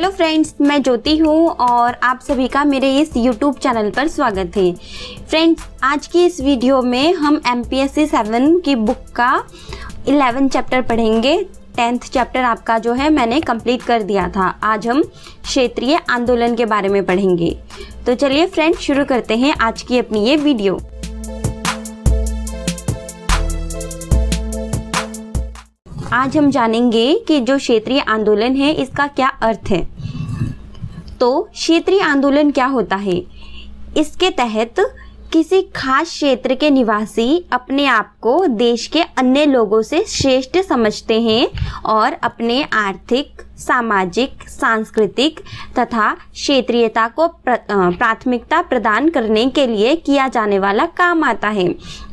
hello friends मैं ज्योति हूँ और आप सभी का मेरे इस यूट्यूब चैनल पर स्वागत है फ्रेंड्स आज की इस वीडियो में हम M P S C seven की बुक का इलेवन चैप्टर पढ़ेंगे टेंथ चैप्टर आपका जो है मैंने कंप्लीट कर दिया था आज हम क्षेत्रीय आंदोलन के बारे में पढ़ेंगे तो चलिए फ्रेंड्स शुरू करते हैं आज की अपनी ये वीडियो आज हम जानेंगे कि जो क्षेत्रीय आंदोलन है इसका क्या अर्थ है तो क्षेत्रीय आंदोलन क्या होता है इसके तहत किसी खास क्षेत्र के निवासी अपने आप को देश के अन्य लोगों से श्रेष्ठ समझते हैं और अपने आर्थिक सामाजिक सांस्कृतिक तथा क्षेत्रीयता को प्राथमिकता प्रदान करने के लिए किया जाने वाला काम आता है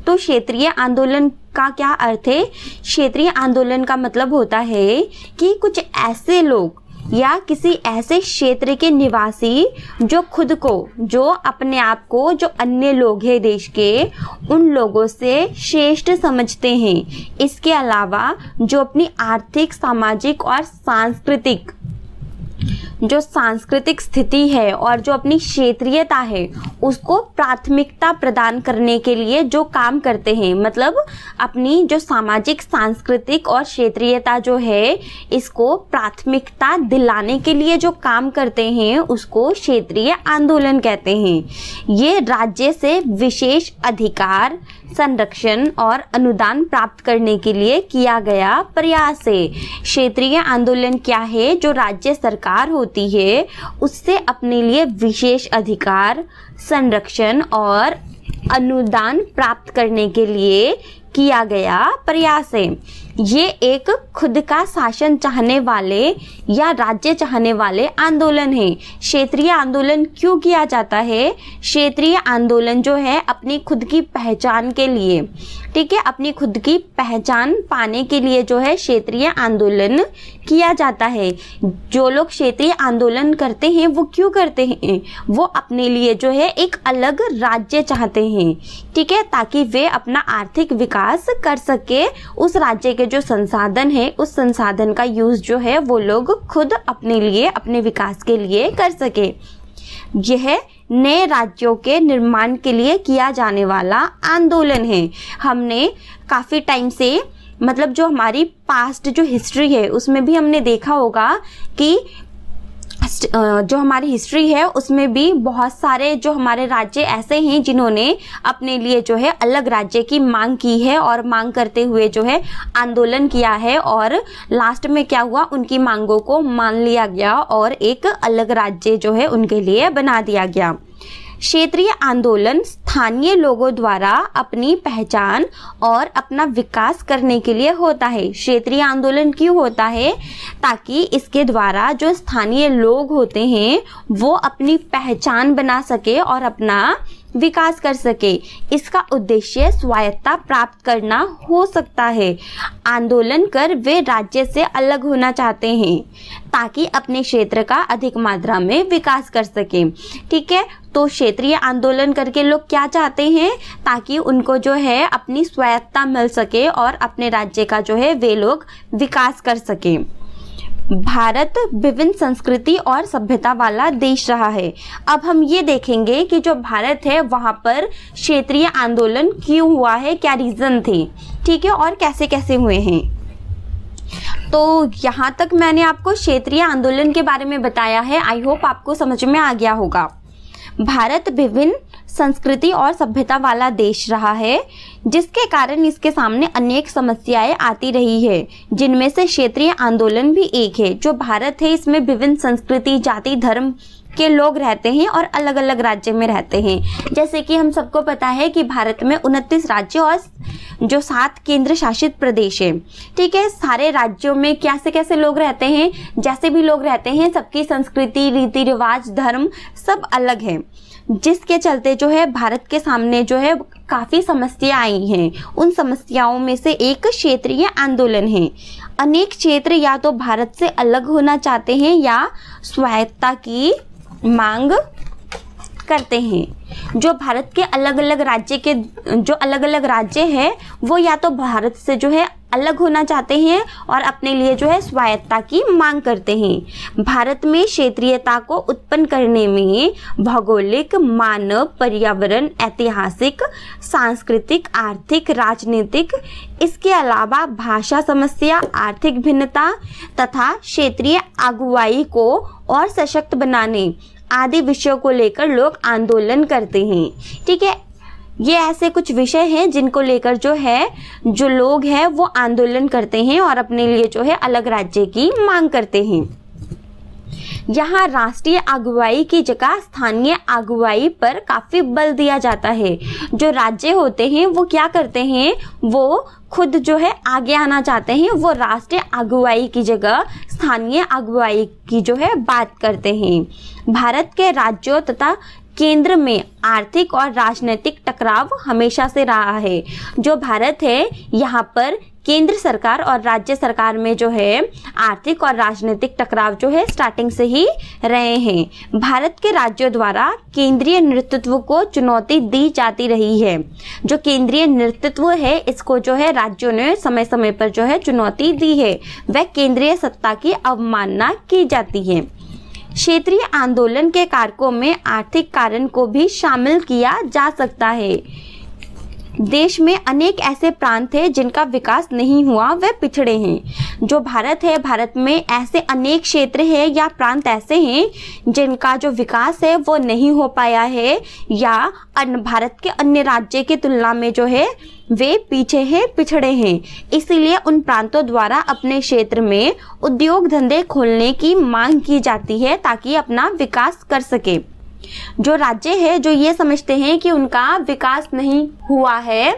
तो क्षेत्रीय आंदोलन का क्या अर्थ है क्षेत्रीय आंदोलन का मतलब होता है कि कुछ ऐसे लोग या किसी ऐसे क्षेत्र के निवासी जो खुद को जो अपने आप को जो अन्य लोग हैं देश के उन लोगों से श्रेष्ठ समझते हैं इसके अलावा जो अपनी आर्थिक सामाजिक और सांस्कृतिक जो सांस्कृतिक स्थिति है और जो अपनी क्षेत्रीयता है उसको प्राथमिकता प्रदान करने के लिए जो काम करते हैं मतलब अपनी जो सामाजिक सांस्कृतिक और क्षेत्रीयता जो है इसको प्राथमिकता दिलाने के लिए जो काम करते हैं उसको क्षेत्रीय आंदोलन कहते हैं ये राज्य से विशेष अधिकार संरक्षण और अनुदान प्राप्त करने के लिए किया गया प्रयास है क्षेत्रीय आंदोलन क्या है जो राज्य सरकार होती है उससे अपने लिए विशेष अधिकार संरक्षण और अनुदान प्राप्त करने के लिए किया गया प्रयास है ये एक खुद का शासन चाहने वाले या राज्य चाहने वाले आंदोलन है क्षेत्रीय आंदोलन क्यों किया जाता है क्षेत्रीय आंदोलन जो है अपनी खुद की पहचान के लिए ठीक है अपनी खुद की पहचान पाने के लिए जो है क्षेत्रीय आंदोलन किया जाता है जो लोग क्षेत्रीय आंदोलन करते हैं वो क्यों करते हैं वो अपने लिए जो है एक अलग राज्य चाहते हैं ठीक है ताकि वे अपना आर्थिक विकास कर सके उस राज्य के जो संसाधन है उस संसाधन का यूज़ जो है वो लोग खुद अपने लिए अपने विकास के लिए कर सके यह नए राज्यों के निर्माण के लिए किया जाने वाला आंदोलन है हमने काफ़ी टाइम से मतलब जो हमारी पास्ट जो हिस्ट्री है उसमें भी हमने देखा होगा कि जो हमारी हिस्ट्री है उसमें भी बहुत सारे जो हमारे राज्य ऐसे हैं जिन्होंने अपने लिए जो है अलग राज्य की मांग की है और मांग करते हुए जो है आंदोलन किया है और लास्ट में क्या हुआ उनकी मांगों को मान लिया गया और एक अलग राज्य जो है उनके लिए बना दिया गया क्षेत्रीय आंदोलन स्थानीय लोगों द्वारा अपनी पहचान और अपना विकास करने के लिए होता है क्षेत्रीय आंदोलन क्यों होता है ताकि इसके द्वारा जो स्थानीय लोग होते हैं वो अपनी पहचान बना सके और अपना विकास कर सके इसका उद्देश्य स्वायत्ता प्राप्त करना हो सकता है आंदोलन कर वे राज्य से अलग होना चाहते हैं ताकि अपने क्षेत्र का अधिक मात्रा में विकास कर सके ठीक है तो क्षेत्रीय आंदोलन करके लोग क्या चाहते हैं ताकि उनको जो है अपनी स्वायत्ता मिल सके और अपने राज्य का जो है वे लोग विकास कर सकें भारत विभिन्न संस्कृति और सभ्यता वाला देश रहा है अब हम ये देखेंगे कि जो भारत है वहाँ पर क्षेत्रीय आंदोलन क्यों हुआ है क्या रीज़न थे ठीक है और कैसे कैसे हुए हैं तो यहाँ तक मैंने आपको क्षेत्रीय आंदोलन के बारे में बताया है आई होप आपको समझ में आ गया होगा भारत विभिन्न संस्कृति और सभ्यता वाला देश रहा है जिसके कारण इसके सामने अनेक समस्याएं आती रही है जिनमें से क्षेत्रीय आंदोलन भी एक है जो भारत है इसमें विभिन्न संस्कृति जाति धर्म के लोग रहते हैं और अलग अलग राज्य में रहते हैं जैसे कि हम सबको पता है कि भारत में उनतीस राज्य और जो सात केंद्र शासित प्रदेश है ठीक है सारे राज्यों में कैसे कैसे लोग रहते हैं जैसे भी लोग रहते हैं सबकी संस्कृति रीति रिवाज धर्म सब अलग है जिसके चलते जो है भारत के सामने जो है काफ़ी समस्या आई हैं उन समस्याओं में से एक क्षेत्रीय आंदोलन है अनेक क्षेत्र या तो भारत से अलग होना चाहते हैं या स्वायत्ता की मांग करते हैं जो भारत के अलग अलग राज्य के जो अलग अलग राज्य हैं वो या तो भारत से जो है अलग होना चाहते हैं और अपने लिए जो है स्वायत्ता की मांग करते हैं भारत में क्षेत्रीयता को उत्पन्न करने में भौगोलिक मानव पर्यावरण ऐतिहासिक सांस्कृतिक आर्थिक राजनीतिक इसके अलावा भाषा समस्या आर्थिक भिन्नता तथा क्षेत्रीय अगुवाई को और सशक्त बनाने आदि विषयों को लेकर लोग आंदोलन करते हैं ठीक है ये ऐसे कुछ विषय हैं जिनको लेकर जो है जो लोग हैं वो आंदोलन करते हैं और अपने लिए जो है अलग राज्य की मांग करते हैं यहाँ राष्ट्रीय अगुवाई की जगह स्थानीय अगुवाई पर काफ़ी बल दिया जाता है जो राज्य होते हैं वो क्या करते हैं वो खुद जो है आगे आना चाहते हैं वो राष्ट्रीय अगुवाई की जगह स्थानीय अगुवाई की जो है बात करते हैं भारत के राज्यों तथा केंद्र में आर्थिक और राजनीतिक टकराव हमेशा से रहा है जो भारत है यहाँ पर केंद्र सरकार और राज्य सरकार में जो है आर्थिक और राजनीतिक टकराव जो है स्टार्टिंग से ही रहे हैं भारत के राज्यों द्वारा केंद्रीय नेतृत्व को चुनौती दी जाती रही है जो केंद्रीय नेतृत्व है इसको जो है राज्यों ने समय समय पर जो है चुनौती दी है वह केंद्रीय सत्ता की अवमानना की जाती है क्षेत्रीय आंदोलन के कारकों में आर्थिक कारण को भी शामिल किया जा सकता है देश में अनेक ऐसे प्रांत हैं जिनका विकास नहीं हुआ वे पिछड़े हैं जो भारत है भारत में ऐसे अनेक क्षेत्र हैं या प्रांत ऐसे हैं जिनका जो विकास है वो नहीं हो पाया है या अन्य भारत के अन्य राज्य की तुलना में जो है वे पीछे हैं पिछड़े हैं इसीलिए उन प्रांतों द्वारा अपने क्षेत्र में उद्योग धंधे खोलने की मांग की जाती है ताकि अपना विकास कर सके जो राज्य है जो ये समझते हैं कि उनका विकास नहीं हुआ है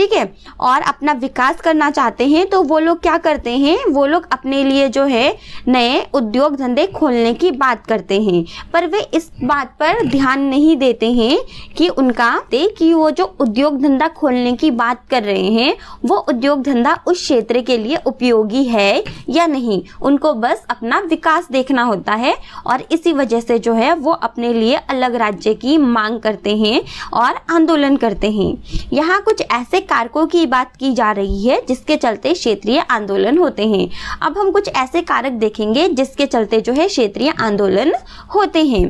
ठीक है और अपना विकास करना चाहते हैं तो वो लोग क्या करते हैं वो लोग अपने लिए जो है नए उद्योग धंधे खोलने की बात करते हैं पर वे इस बात पर ध्यान नहीं देते हैं कि उनका दे कि वो जो उद्योग धंधा खोलने की बात कर रहे हैं वो उद्योग धंधा उस क्षेत्र के लिए उपयोगी है या नहीं उनको बस अपना विकास देखना होता है और इसी वजह से जो है वो अपने लिए अलग राज्य की मांग करते हैं और आंदोलन करते हैं यहाँ कुछ ऐसे कारकों की बात की जा रही है जिसके चलते क्षेत्रीय आंदोलन होते हैं अब हम कुछ ऐसे कारक देखेंगे जिसके चलते जो है क्षेत्रीय आंदोलन होते हैं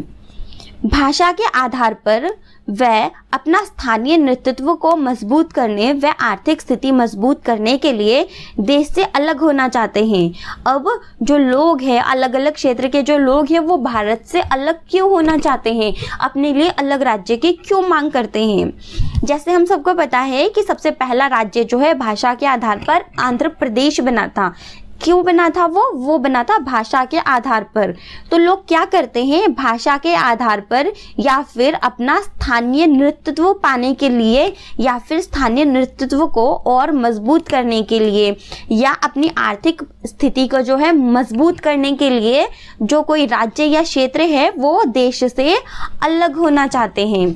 भाषा के आधार पर वह अपना स्थानीय नेतृत्व को मजबूत करने व आर्थिक स्थिति मजबूत करने के लिए देश से अलग होना चाहते हैं अब जो लोग हैं अलग अलग क्षेत्र के जो लोग हैं वो भारत से अलग क्यों होना चाहते हैं अपने लिए अलग राज्य की क्यों मांग करते हैं जैसे हम सबको पता है कि सबसे पहला राज्य जो है भाषा के आधार पर आंध्र प्रदेश बना था क्यों बना था वो वो बना था भाषा के आधार पर तो लोग क्या करते हैं भाषा के आधार पर या फिर अपना स्थानीय नृत्यत्व पाने के लिए या फिर स्थानीय नृत्यत्व को और मजबूत करने के लिए या अपनी आर्थिक स्थिति को जो है मजबूत करने के लिए जो कोई राज्य या क्षेत्र है वो देश से अलग होना चाहते हैं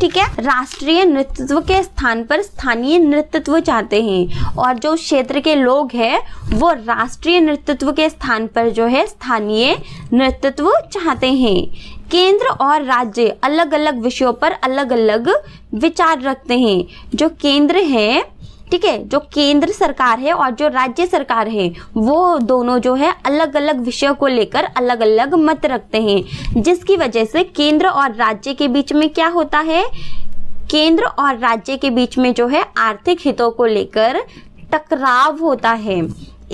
ठीक है राष्ट्रीय नृत्यत्व के स्थान पर स्थानीय नृत्यत्व चाहते हैं और जो क्षेत्र के लोग हैं वो राष्ट्र राष्ट्रीय नेतृत्व के स्थान पर जो है स्थानीय नेतृत्व चाहते हैं केंद्र और राज्य अलग अलग विषयों पर अलग अलग विचार रखते हैं जो केंद्र है ठीक है जो केंद्र सरकार है और जो राज्य सरकार है वो दोनों जो है अलग अलग विषयों को लेकर अलग अलग मत रखते हैं जिसकी वजह से केंद्र और राज्य के बीच में क्या होता है केंद्र और राज्य के बीच में जो है आर्थिक हितों को लेकर टकराव होता है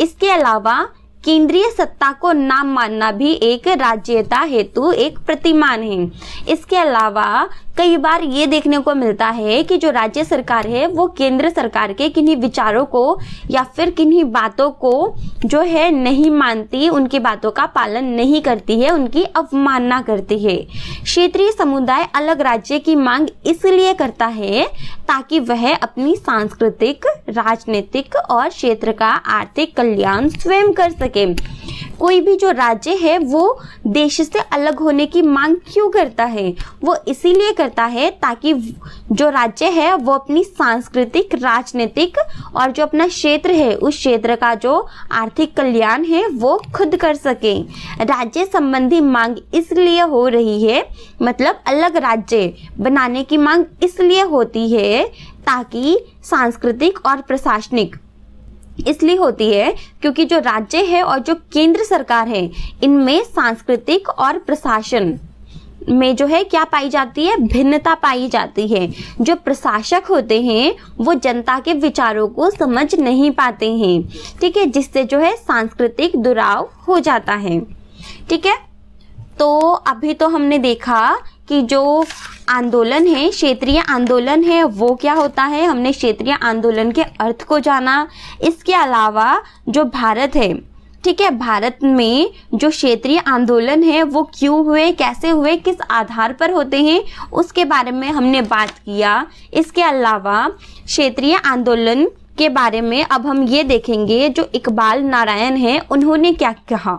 इसके अलावा केंद्रीय सत्ता को नाम मानना भी एक राज्यता हेतु एक प्रतिमान है इसके अलावा कई बार ये देखने को मिलता है कि जो राज्य सरकार है वो केंद्र सरकार के किन्हीं विचारों को या फिर किन्हीं बातों को जो है नहीं मानती उनकी बातों का पालन नहीं करती है उनकी अवमानना करती है क्षेत्रीय समुदाय अलग राज्य की मांग इसलिए करता है ताकि वह अपनी सांस्कृतिक राजनीतिक और क्षेत्र का आर्थिक कल्याण स्वयं कर सके सके कोई भी जो राज्य है वो देश से अलग होने की मांग क्यों करता है वो इसीलिए करता है ताकि जो राज्य है वो अपनी सांस्कृतिक राजनीतिक और जो अपना क्षेत्र है उस क्षेत्र का जो आर्थिक कल्याण है वो खुद कर सके राज्य संबंधी मांग इसलिए हो रही है मतलब अलग राज्य बनाने की मांग इसलिए होती है ताकि सांस्कृतिक और प्रशासनिक इसलिए होती है क्योंकि जो राज्य है और जो केंद्र सरकार है इनमें सांस्कृतिक और प्रशासन में जो है क्या पाई जाती है भिन्नता पाई जाती है जो प्रशासक होते हैं वो जनता के विचारों को समझ नहीं पाते हैं ठीक है जिससे जो है सांस्कृतिक दुराव हो जाता है ठीक है तो अभी तो हमने देखा कि जो आंदोलन है क्षेत्रीय आंदोलन है वो क्या होता है हमने क्षेत्रीय आंदोलन के अर्थ को जाना इसके अलावा जो भारत है ठीक है भारत में जो क्षेत्रीय आंदोलन है वो क्यों हुए कैसे हुए किस आधार पर होते हैं उसके बारे में हमने बात किया इसके अलावा क्षेत्रीय आंदोलन के बारे में अब हम ये देखेंगे जो इकबाल नारायण हैं उन्होंने क्या कहा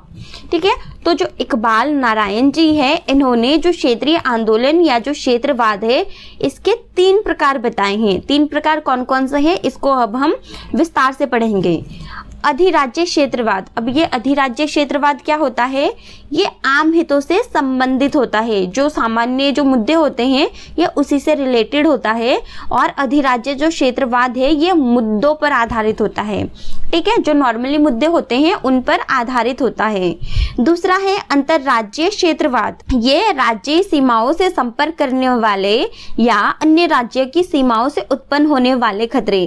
ठीक है तो जो इकबाल नारायण जी हैं इन्होंने जो क्षेत्रीय आंदोलन या जो क्षेत्रवाद है इसके तीन प्रकार बताए हैं तीन प्रकार कौन कौन से हैं इसको अब हम विस्तार से पढ़ेंगे अधिराज्य क्षेत्रवाद अब ये अधिराज्य क्षेत्रवाद क्या होता है ये आम हितों से संबंधित होता है जो सामान्य जो मुद्दे होते हैं ये उसी से रिलेटेड होता है और अधिराज्य जो क्षेत्रवाद है ये मुद्दों पर आधारित होता है ठीक है जो नॉर्मली मुद्दे होते हैं उन पर आधारित होता है दूसरा है अंतर्राज्यीय क्षेत्रवाद ये राज्य सीमाओं से संपर्क करने वाले या अन्य राज्य की सीमाओं से उत्पन्न होने वाले खतरे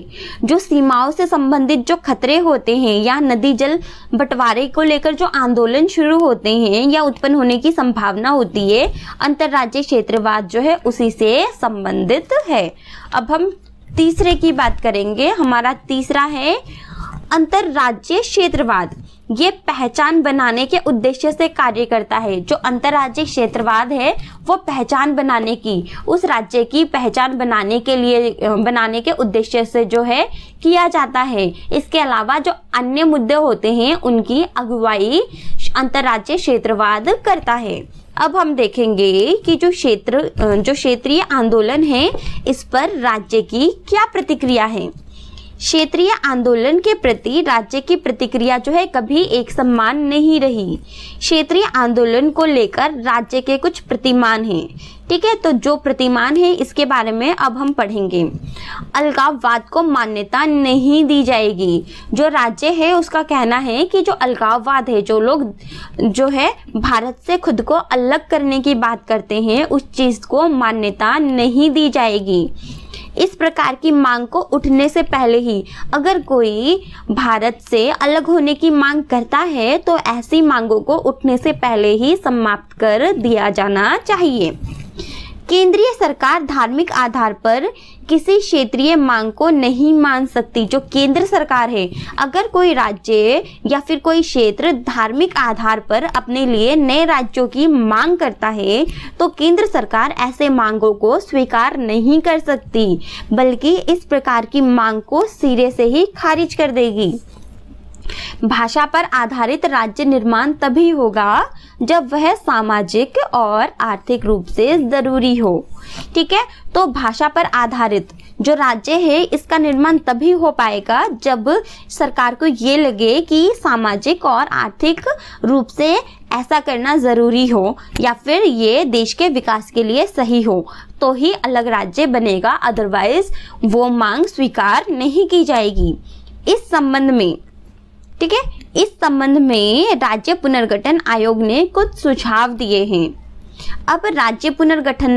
जो सीमाओं से संबंधित जो खतरे होते हैं या नदी जल बंटवारे को लेकर जो आंदोलन शुरू होते हैं हैं या उत्पन्न होने की संभावना होती है अंतर्राज्यीय क्षेत्रवाद जो है उसी से संबंधित है अब हम तीसरे की बात करेंगे हमारा तीसरा है राज्य क्षेत्रवाद ये पहचान बनाने के उद्देश्य से कार्य करता है जो अंतरराज्य क्षेत्रवाद है वो पहचान बनाने की उस राज्य की पहचान बनाने के लिए बनाने के उद्देश्य से जो है किया जाता है इसके अलावा जो अन्य मुद्दे होते हैं उनकी अगुवाई अंतर्राज्य क्षेत्रवाद करता है अब हम देखेंगे कि जो क्षेत्र जो क्षेत्रीय आंदोलन है इस पर राज्य की क्या प्रतिक्रिया है क्षेत्रीय आंदोलन के प्रति राज्य की प्रतिक्रिया जो है कभी एक सम्मान नहीं रही क्षेत्रीय आंदोलन को लेकर राज्य के कुछ प्रतिमान हैं ठीक है तो जो प्रतिमान है इसके बारे में अब हम पढ़ेंगे अलगाववाद को मान्यता नहीं दी जाएगी जो राज्य है उसका कहना है कि जो अलगाववाद है जो लोग जो है भारत से खुद को अलग करने की बात करते हैं उस चीज़ को मान्यता नहीं दी जाएगी इस प्रकार की मांग को उठने से पहले ही अगर कोई भारत से अलग होने की मांग करता है तो ऐसी मांगों को उठने से पहले ही समाप्त कर दिया जाना चाहिए केंद्रीय सरकार धार्मिक आधार पर किसी क्षेत्रीय मांग को नहीं मान सकती जो केंद्र सरकार है अगर कोई राज्य या फिर कोई क्षेत्र धार्मिक आधार पर अपने लिए नए राज्यों की मांग करता है तो केंद्र सरकार ऐसे मांगों को स्वीकार नहीं कर सकती बल्कि इस प्रकार की मांग को सिरे से ही खारिज कर देगी भाषा पर आधारित राज्य निर्माण तभी होगा जब वह सामाजिक और आर्थिक रूप से ज़रूरी हो ठीक है तो भाषा पर आधारित जो राज्य है इसका निर्माण तभी हो पाएगा जब सरकार को ये लगे कि सामाजिक और आर्थिक रूप से ऐसा करना ज़रूरी हो या फिर ये देश के विकास के लिए सही हो तो ही अलग राज्य बनेगा अदरवाइज वो मांग स्वीकार नहीं की जाएगी इस संबंध में ठीक है इस संबंध में राज्य पुनर्गठन आयोग ने कुछ सुझाव दिए हैं अब राज्य पुनर्गठन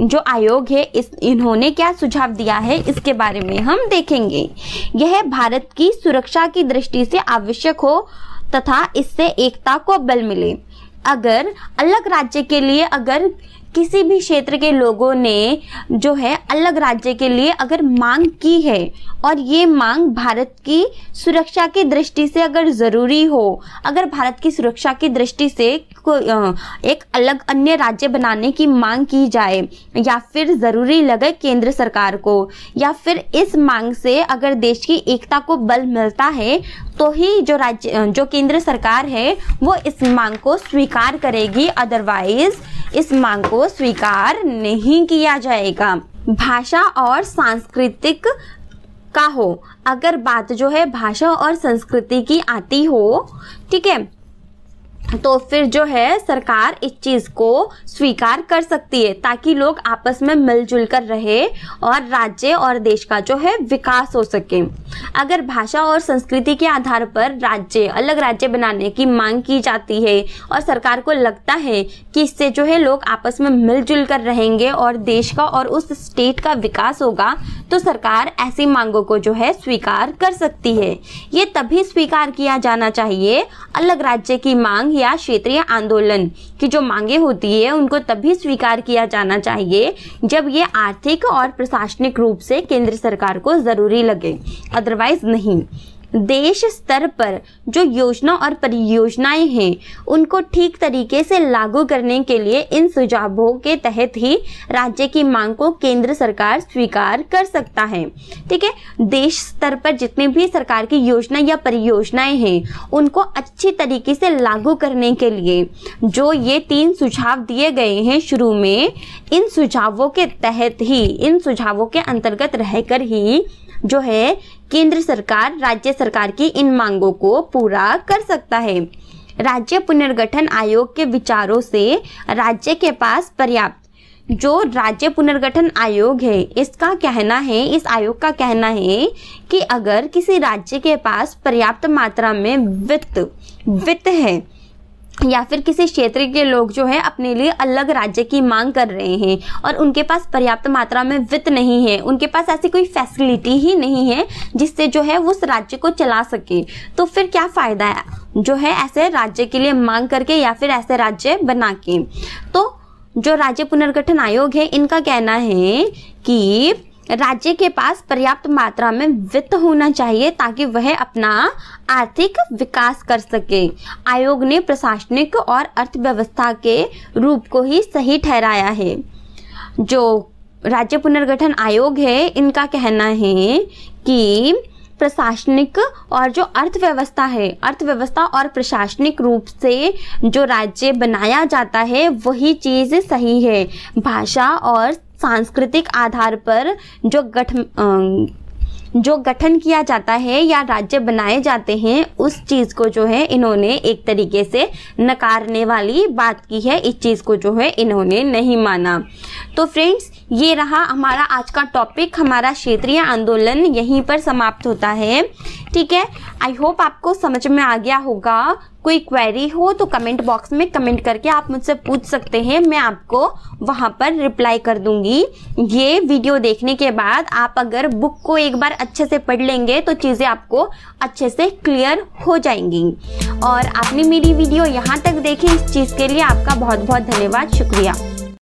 जो आयोग है इस इन्होंने क्या सुझाव दिया है इसके बारे में हम देखेंगे यह भारत की सुरक्षा की दृष्टि से आवश्यक हो तथा इससे एकता को बल मिले अगर अलग राज्य के लिए अगर किसी भी क्षेत्र के लोगों ने जो है अलग राज्य के लिए अगर मांग की है और ये मांग भारत की सुरक्षा की दृष्टि से अगर ज़रूरी हो अगर भारत की सुरक्षा की दृष्टि से एक अलग अन्य राज्य बनाने की मांग की जाए या फिर ज़रूरी लगे केंद्र सरकार को या फिर इस मांग से अगर देश की एकता को बल मिलता है तो ही जो राज्य जो केंद्र सरकार है वो इस मांग को स्वीकार करेगी अदरवाइज इस मांग को को स्वीकार नहीं किया जाएगा भाषा और सांस्कृतिक का हो अगर बात जो है भाषा और संस्कृति की आती हो ठीक है तो फिर जो है सरकार इस चीज़ को स्वीकार कर सकती है ताकि लोग आपस में मिलजुल कर रहे और राज्य और देश का जो है विकास हो सके अगर भाषा और संस्कृति के आधार पर राज्य अलग राज्य बनाने की मांग की जाती है और सरकार को लगता है कि इससे जो है लोग आपस में मिलजुल कर रहेंगे और देश का और उस स्टेट का विकास होगा तो सरकार ऐसी मांगों को जो है स्वीकार कर सकती है ये तभी स्वीकार किया जाना चाहिए अलग राज्य की मांग या क्षेत्रीय आंदोलन की जो मांगे होती है उनको तभी स्वीकार किया जाना चाहिए जब ये आर्थिक और प्रशासनिक रूप से केंद्र सरकार को ज़रूरी लगे अदरवाइज नहीं देश स्तर पर जो योजना और परियोजनाएं हैं उनको ठीक तरीके से लागू करने के लिए इन सुझावों के तहत ही राज्य की मांग को केंद्र सरकार स्वीकार कर सकता है ठीक है देश स्तर पर जितने भी सरकार की योजना या परियोजनाएं हैं उनको अच्छी तरीके से लागू करने के लिए जो ये तीन सुझाव दिए गए हैं शुरू में इन सुझावों के तहत ही इन सुझावों के अंतर्गत रहकर ही जो है केंद्र सरकार राज्य सरकार की इन मांगों को पूरा कर सकता है राज्य पुनर्गठन आयोग के विचारों से राज्य के पास पर्याप्त जो राज्य पुनर्गठन आयोग है इसका कहना है इस आयोग का कहना है कि अगर किसी राज्य के पास पर्याप्त मात्रा में वित्त वित्त है या फिर किसी क्षेत्र के लोग जो है अपने लिए अलग राज्य की मांग कर रहे हैं और उनके पास पर्याप्त मात्रा में वित्त नहीं है उनके पास ऐसी कोई फैसिलिटी ही नहीं है जिससे जो है वो उस राज्य को चला सके तो फिर क्या फ़ायदा है जो है ऐसे राज्य के लिए मांग करके या फिर ऐसे राज्य बना के तो जो राज्य पुनर्गठन आयोग है इनका कहना है कि राज्य के पास पर्याप्त मात्रा में वित्त होना चाहिए ताकि वह अपना आर्थिक विकास कर सके आयोग ने प्रशासनिक और अर्थव्यवस्था के रूप को ही सही ठहराया है जो राज्य पुनर्गठन आयोग है इनका कहना है कि प्रशासनिक और जो अर्थव्यवस्था है अर्थव्यवस्था और प्रशासनिक रूप से जो राज्य बनाया जाता है वही चीज़ सही है भाषा और सांस्कृतिक आधार पर जो गठ अं, जो गठन किया जाता है या राज्य बनाए जाते हैं उस चीज़ को जो है इन्होंने एक तरीके से नकारने वाली बात की है इस चीज़ को जो है इन्होंने नहीं माना तो फ्रेंड्स ये रहा हमारा आज का टॉपिक हमारा क्षेत्रीय आंदोलन यहीं पर समाप्त होता है ठीक है आई होप आपको समझ में आ गया होगा कोई क्वेरी हो तो कमेंट बॉक्स में कमेंट करके आप मुझसे पूछ सकते हैं मैं आपको वहाँ पर रिप्लाई कर दूंगी ये वीडियो देखने के बाद आप अगर बुक को एक बार अच्छे से पढ़ लेंगे तो चीज़ें आपको अच्छे से क्लियर हो जाएंगी और आपने मेरी वीडियो यहाँ तक देखी इस चीज़ के लिए आपका बहुत बहुत धन्यवाद शुक्रिया